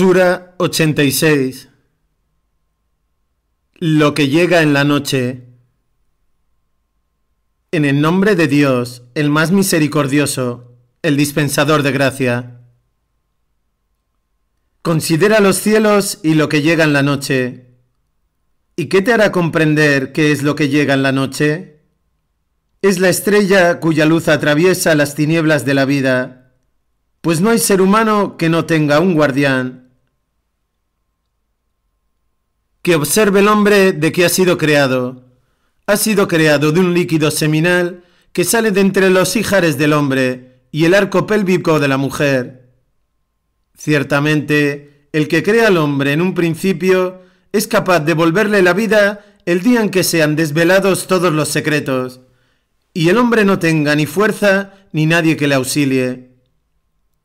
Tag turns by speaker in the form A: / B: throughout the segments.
A: Sura 86 Lo que llega en la noche En el nombre de Dios, el más misericordioso, el dispensador de gracia. Considera los cielos y lo que llega en la noche. ¿Y qué te hará comprender qué es lo que llega en la noche? Es la estrella cuya luz atraviesa las tinieblas de la vida, pues no hay ser humano que no tenga un guardián que observe el hombre de que ha sido creado. Ha sido creado de un líquido seminal que sale de entre los híjares del hombre y el arco pélvico de la mujer. Ciertamente, el que crea al hombre en un principio es capaz de volverle la vida el día en que sean desvelados todos los secretos, y el hombre no tenga ni fuerza ni nadie que le auxilie.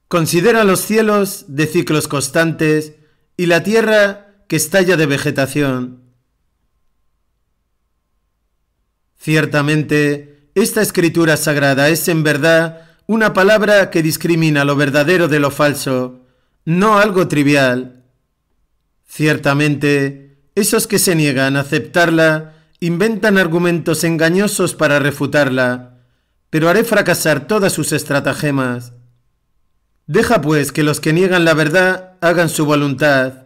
A: Considera los cielos de ciclos constantes y la tierra que estalla de vegetación. Ciertamente, esta escritura sagrada es en verdad una palabra que discrimina lo verdadero de lo falso, no algo trivial. Ciertamente, esos que se niegan a aceptarla inventan argumentos engañosos para refutarla, pero haré fracasar todas sus estratagemas. Deja pues que los que niegan la verdad hagan su voluntad,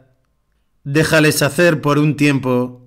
A: déjales hacer por un tiempo